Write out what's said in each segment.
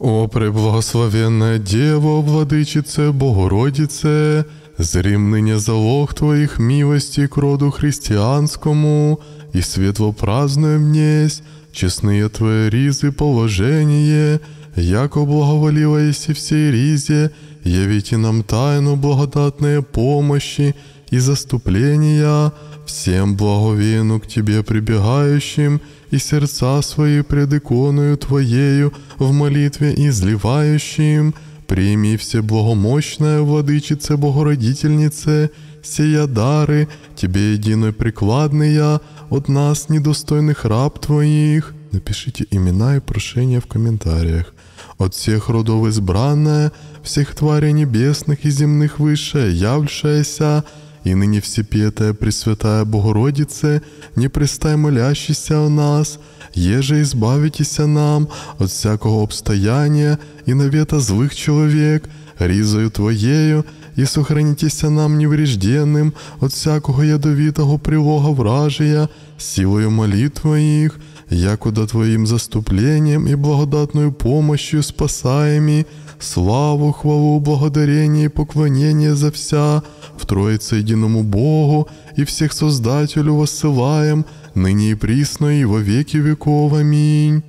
О, преблагословенная Дево, владычице, Богородице, зримнення залог Твоих милостей к роду христианскому, и светло празднуем днесь, честные Твои ризы положение, яко благоволила и всей ризе, явите нам тайну благодатной помощи и заступления всем благовену к Тебе прибегающим, и сердца свои пред иконою Твоею в молитве изливающие им, прими все благомощная Владычице Богородительнице, сия дары Тебе единой прикладные от нас недостойных раб Твоих». Напишите имена и прошения в комментариях. От всех родов избранная, всех тварей небесных и земных высшая, явшаяся, и ныне всепетая Пресвятая Богородице, не пристай молящийся о нас, еже избавитеся нам от всякого обстояния и навета злых человек, ризою Твоею, і сохранітеся нам неврежденним от всякого ядовитого прилога вражия, силою молитв моих, якуда Твоим заступлением и благодатною помощью спасаеми, славу, хвалу, благодарение и поклонение за вся, в Троице единому Богу и всех Создателю воссылаем, ныне и присно и во веки веков. Аминь.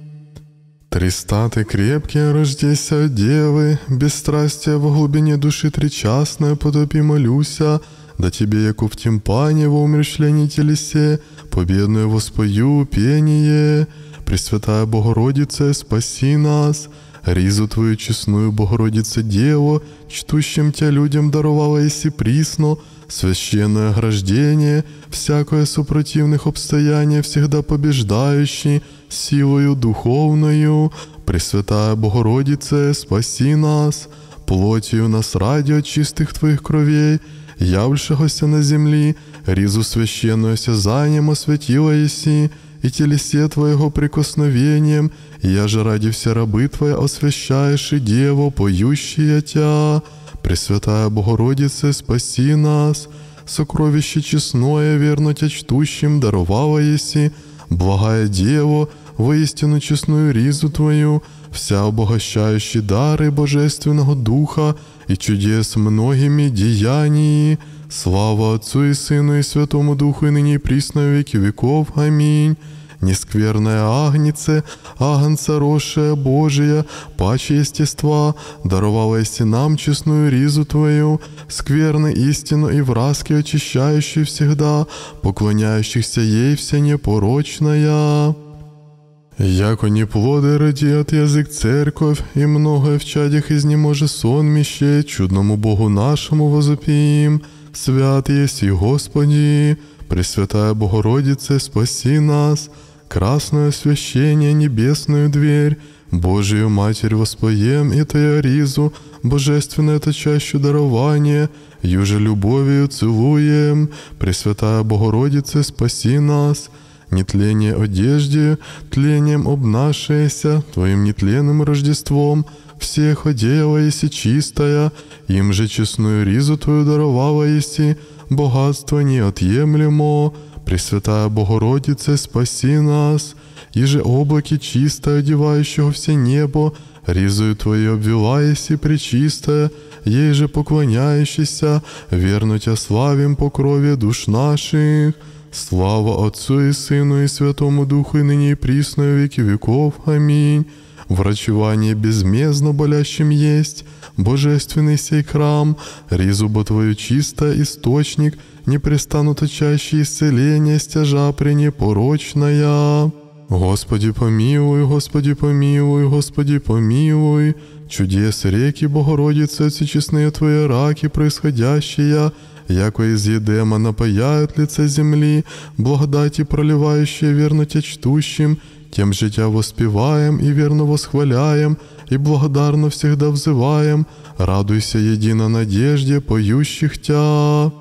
Тристаты крепкие, рождейся от девы, бесстрастие во глубине души тричастное, потопи молюся, да тебе, яку в тимпане во умрешлении телесе, победную воспою пение, Пресвятая Богородица, спаси нас, Ризу Твою честную, Богородице Деву, чтущим Тя людям даровала еси присно, священное ограждение, всякое супротивных обстояние, всегда побеждающий, силою духовною, Пресвятая Богородице, спаси нас, плотью нас ради от чистых Твоих кровей, явшегося на землі, ризу священную осязанием освятила еси, и телесе Твоего прикосновением, я же ради все рабы Твоя освящаешь и Деву, поющая Тя. Пресвятая Богородице, спаси нас, сокровище честное, верно Тя чтущим, даровала еси, благая Дево, воистину честную ризу Твою, вся обогащающие дары Божественного Духа и чудес многими деяниями, Слава Отцу и Сыну и Святому Духу, и ныне и присно веки веков. Аминь. Нескверная агнеце, агнца рошая Божия, паче естества, даровала исти нам честную ризу Твою, скверно истину и враски, очищающую всегда, поклоняющихся ей вся непорочная. Яко не плоды радіят язык церковь и многое в чадях изнеможе ним може чудному Богу нашему возопієм, свят єсі Господи, Пресвятая Богородице, спаси нас, красное освящение, небесную дверь, Божию Матерь воспоем и Теоризу, Божественное это чаще дарование, Юже любовью целуем, Пресвятая Богородице, спаси нас, нетление одежде, тлением обнашееся, Твоим нетленным Рождеством, всех одела еси чистая, им же честную ризу твою даровала еси, богатство неотъемлемо, Пресвятая Богородице, спаси нас, Иже облаки чисто одевающего все небо, ризую твою обвела еси пречистая, Ей же поклоняющийся, верно Тебя славим по крови душ наших. Слава Отцу и Сыну и Святому Духу, и ныне и присно, и веки веков. Аминь. врачевание безмезно болящим есть, божественный сей храм, ризуба твою чисто источник, не пристанут чаще исцеления стяжа пренепорочная. Господи помилуй, Господи помилуй, Господи помилуй, чудес реки Богородица, всечестные Твои раки, происходящие, яко из Едема напаяет лице земли, благодати проливающие верно те чтущим, тем же Тебя воспеваем и верно восхваляем, и благодарно всегда взываем, радуйся едино надежде поющих Тя».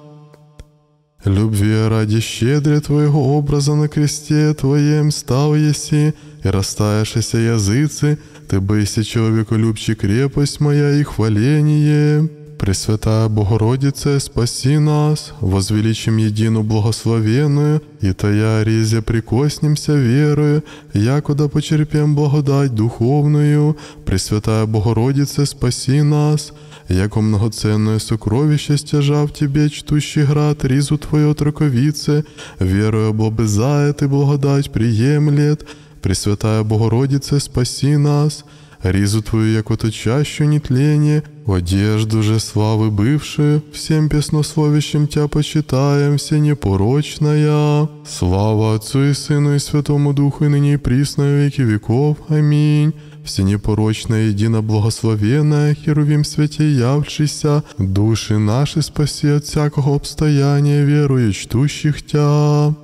Любви ради щедря Твоего образа на кресте Твоем стал еси, и растаявшиеся языцы, Ты быси человеку любчи крепость моя и хваление». Пресвятая Богородице, спаси нас, возвеличим едину благословенную, и тая резе прикоснемся верою, якуда почерпем благодать духовную. Пресвятая Богородице, спаси нас, яко многоценное сокровище стяжав Тебе, чтущий град, ризу Твою отроковице, верою облобызает и благодать приемлет. Пресвятая Богородице, спаси нас, Ризу твою, як ото чащу нетление, в одежду же славы бывшие, всем песнословищем тя почитаем, все непорочная. Слава Отцу и Сыну и Святому Духу, и ныне и присно, и веки веков. Аминь. Все непорочная, едино благословенная, Херувим святей явшийся, души наши спаси от всякого обстояния, верую чтущих тя.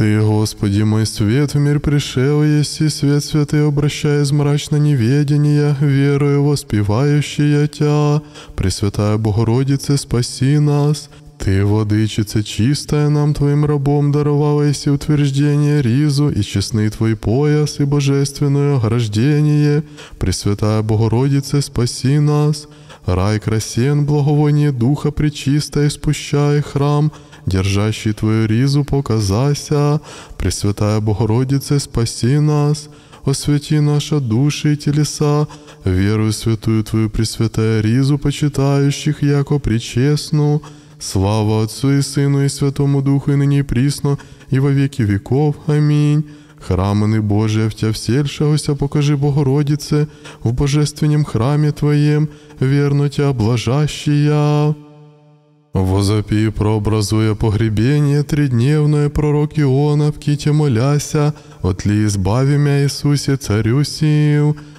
Ты, Господи, мой свет в мир пришел, еси свет святый, обращая из мрачно неведения, верою воспевающая Тя. Пресвятая Богородица, спаси нас. Ты, водычица чистая, нам Твоим рабом даровала и утверждение ризу, и честный Твой пояс, и божественное ограждение. Пресвятая Богородица, спаси нас. Рай красен, благовоние Духа Пречистая, спущай храм, держащий Твою ризу, показася, Пресвятая Богородице, спаси нас, Освяти наши души и телеса, верую святую Твою Пресвятая ризу, почитающих, яко причесну, слава Отцу и Сыну и Святому Духу, и Нині и присно, и во веки веков. Аминь. Храмини Боже, в Тя всельшегося покажи Богородице, в Божественнім храмі Твоєм, верно Тя блажащая. Возопи прообразуя погребение тридневное пророк Иона в ките моляся, отли избави мя Ісусі царю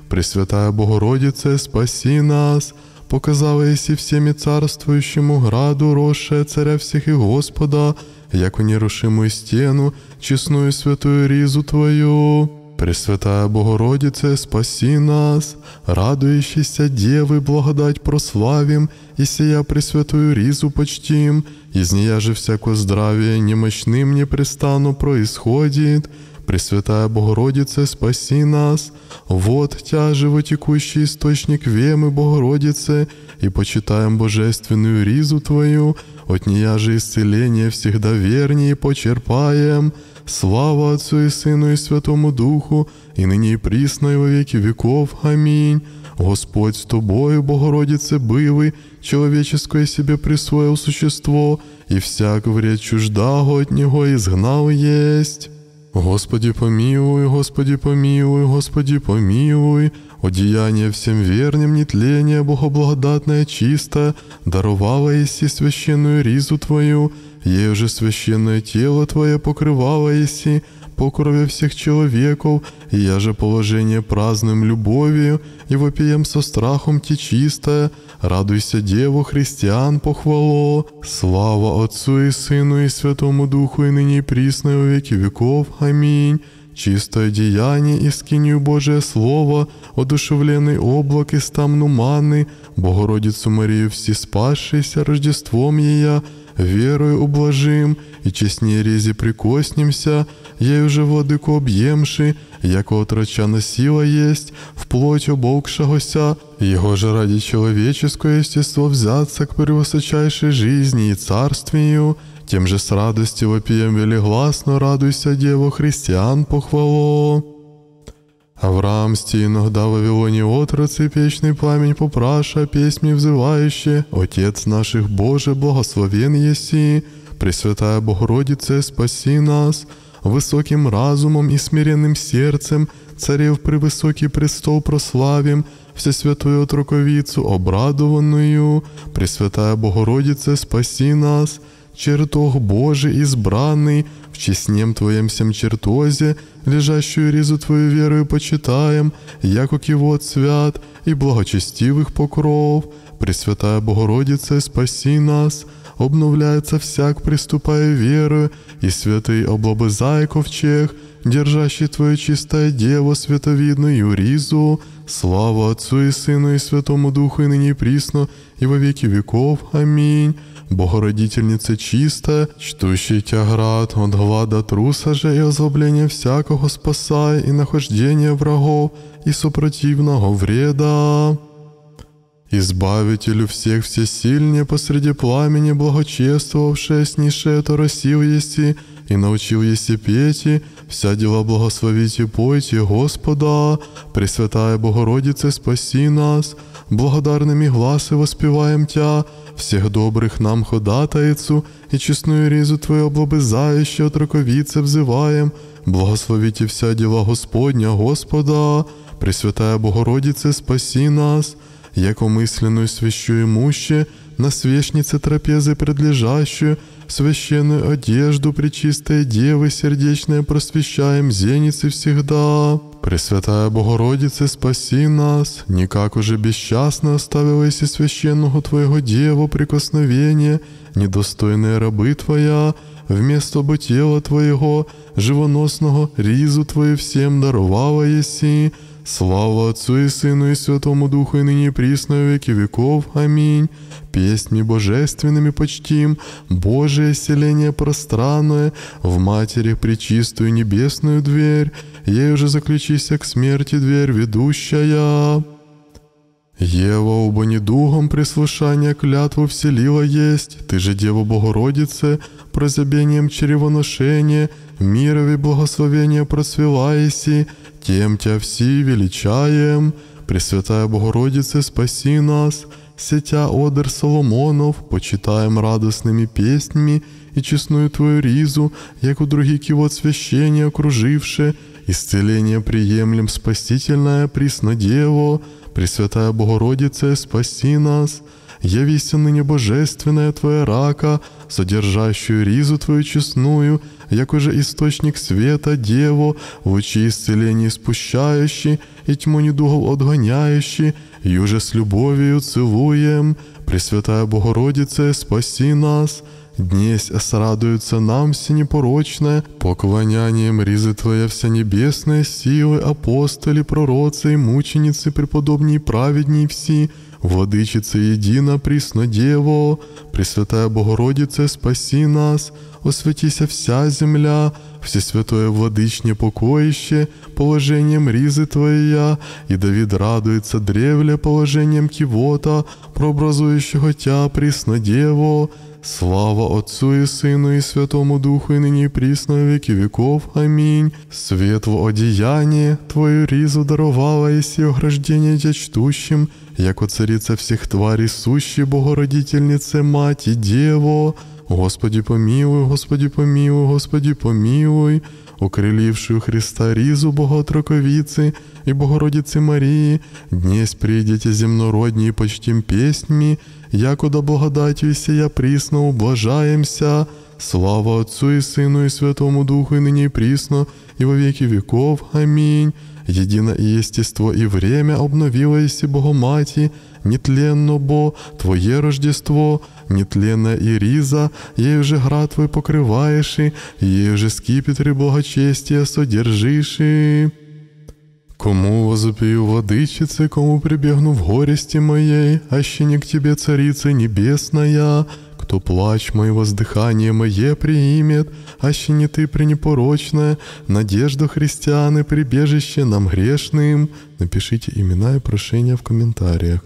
Пресвятая Богородице, спаси нас, показала Ісі всеми царствующему граду, роше царя всіх і Господа, як у нерушимую стену, чесную святую ризу Твою. Пресвятая Богородице, спаси нас, радующийся Девы, благодать прославим, и сия Пресвятую Ризу почтим, из нея же всякое здравие немощным непрестанно происходит. Пресвятая Богородице, спаси нас, вот Тя животекущий источник вемы Богородице, и почитаем Божественную Ризу Твою, от нея же исцеление всегда вернее почерпаем». Слава Отцу і Сину, і Святому Духу, і нині, і прісно, і во віки віков. Амінь. Господь с тобою, Богородице, бивы, человеческое себе присвоил существо, и всяк вред чуждаго от него изгнал есть. Господи, помилуй, Господи, помилуй, Господи, помилуй, одеяние всем верным, нетление, богоблагодатное, чисто, даровала Иси священную ризу Твою, Ею же священное тело Твое покрывало еси, по крови всех человеков, и я же положение праздным любовью, и вопием со страхом ти чистая, радуйся Деву христиан похвало, слава Отцу и Сыну и Святому Духу, и ныне и присно, и веки веков. Аминь. Чистое деяние и скинью Божие Слово, одушевленный облак и стам нуманы, Богородицу Марию всі спасшися Рождеством Ея, верою ублажим, і чесні різі прикоснімся, ею же владико об'ємши, яко отрачана сила єсть, плоть оболкшагося, Его же ради человеческое естество взяться к превосочайшей жизни и царствию, тем же с радостью вопием велигласно радуйся, Дево христиан похвало. Авраам, иногда в Вавилоне отрацы вечный пламень попраша песни взывающие, «Отец наших Боже, благословен еси, Пресвятая Богородице, спаси нас!» Высоким разумом и смиренным сердцем царев превысокий престол прославим, Всесвятую Отроковицу обрадованную, Пресвятая Богородице, спаси нас!» чертог Божий избранный, в честнем Твоем всем чертозе, лежащую ризу Твою верою почитаем, якок его от свят и благочестивых покров. Пресвятая Богородица, спаси нас, обновляется всяк, приступая верою, и святый облобызай ковчег, держащий Твое чистое дево световидную ризу, слава Отцу и Сыну и Святому Духу и ныне и присно, и во веки веков. Аминь. Богородительница чиста, чтущий тяград от глада труса же и озлобления всякого спасай, и нахождения врагов, и супротивного вреда. Избавителю всех всесильнее посреди пламени благочествовавшее, снишее то росил еси, и научил еси пети, вся дела благословите пойте Господа, Пресвятая Богородице, спаси нас, благодарными гласи воспеваем Тя, всіх добрих нам ходатайцу, і чесною різу Твоє облобызающе отроковіце раковицы взываем, благословите вся діла Господня, Господа, Пресвятая Богородице, Спасі нас, якомисленную свящу имуще, на свечнице трапезы предлежащую, священную одежду пречистой Девы сердечной просвещаем зеницы всегда. Пресвятая Богородице, спаси нас, никак уже бесчастно оставилась и священного Твоего Деву прикосновение, недостойные рабы Твоя, вместо бы тела Твоего, живоносного ризу Твою всем даровала еси, Слава Отцу и Сыну и Святому Духу и ныне присно и веки веков. Аминь. Песни божественными почтим, Божие селение пространное, в матери причистую небесную дверь, ею уже заключися к смерти дверь ведущая. Ева у Духом, прислушания клятву вселила есть, ты же Дева Богородице, прозябением чревоношения, мирови благословения просвела еси, тем тя все величаем, Пресвятая Богородице, спаси нас, сетя одер Соломонов, почитаем радостными песнями и честную Твою ризу, як у других его священия окруживше, исцеление приемлем спасительное присно Дево, Пресвятая Богородице, спаси нас, явися ныне божественная Твоя рака, содержащую ризу Твою честную, як уже источник света Дево, в очи исцеления спущающий и тьму недугов отгоняющий, и уже с любовью целуем, Пресвятая Богородице, спаси нас, Днесь срадуется нам все непорочное, поклонянием ризы Твоя вся небесная силы, апостоли, пророцы и мученицы, преподобней праведней все, Владичице Едина, прісно Дєво, Пресвятая Богородице, спаси нас, освятися вся земля, Всесвятое владичне покоище, положением ризы Твоя, и Давид радуется древле положением кивота, прообразующего Тя, прісно Дєво, Слава Отцу и Сыну и Святому Духу, и Нині и присно веки веков. Аминь. Свет в Твою ризу даровала, и сие ограждение тя чтущим, яко царица всех тварей сущей, Богородительнице, Мать и Дево. Господи помилуй, Господи помилуй, Господи помилуй, укрылившую Христа ризу Боготроковицы и Богородицы Марии, днесь придите земнородние почтим песнями, якода благодатью сія прісно ублажаємся. Слава Отцу і Сину, і Святому Духу, і нині і прісно, и во веки веков. Аминь. Едино и естество и время обновилось и Богомати, нетленно бо Твое Рождество, нетленно и риза, ею же град Твой покрываешь, ею же скипетр и благочестие содержишь. Кому возопию владычице, кому прибегну в горести моей, аще не к тебе, царица небесная, кто плач мой, воздыхание мое приимет, аще не ты пренепорочная, надежда христианы, прибежище нам грешным. Напишите имена и прошения в комментариях.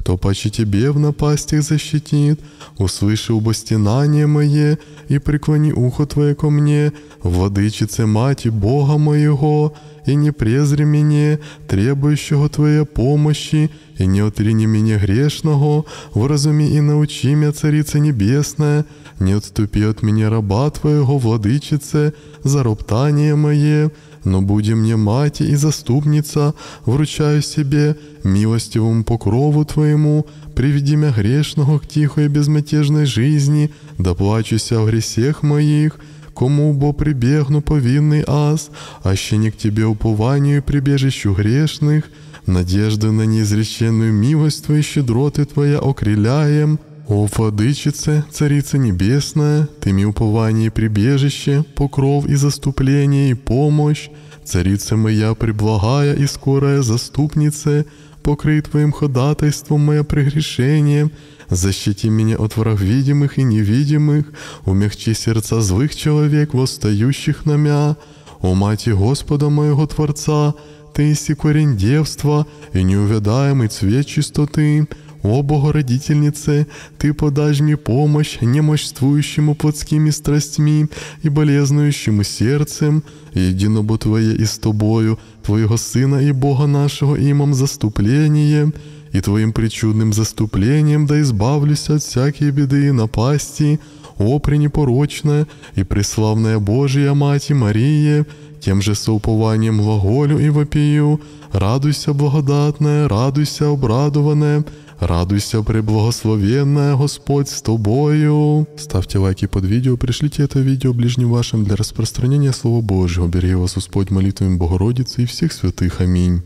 Кто паче тебе в напастях защитит, услыши стенание мое и преклони ухо твое ко мне, владычице мати Бога моего, и не презри меня, требующего твоей помощи, и не отрини меня грешного, вразуми и научи меня, Царица Небесная, не отступи от меня раба твоего, владычице, за роптание мое, но буди мне мать и заступница, вручаю себе, милостивому покрову Твоему, приведи меня грешного к тихой безмятежной жизни, доплачуся в гресех моих, кому бо прибегну повинный аз, а ще не к Тебе упованию и прибежищу грешных, надежды на неизреченную милость Твою щедроты Твоя окриляем, «О, Владычице, Царица Небесная, Ты Ми упование и прибежище, покров и заступление и помощь, Царица моя, преблагая и скорая заступница, покрый Твоим ходатайством мое прегрешение, защити меня от враг видимых и невидимых, умягчи сердца злых человек, восстающих на мя. О Мати Господа моего Творца, Ты иси корень девства и неувядаемый цвет чистоты, о Богородительнице, Ты подашь мне помощь немощствующему плотскими страстьми и болезнующему сердцем, единобо Твое и с Тобою, Твоего Сына и Бога нашего имом заступление, и Твоим причудным заступлением да избавлюсь от всякой беды и напасти, о пренепорочная и преславная Божия Мать и Мария, тем же соупованием глаголю и вопию, радуйся, благодатная, радуйся, обрадованная, Радуйся, преблагословенная Господь с тобою. Ставьте лайки под видео, пришлите это видео ближним вашим для распространения Слова Божьего. Береги вас Господь молитвами Богородицы и всех святых. Аминь.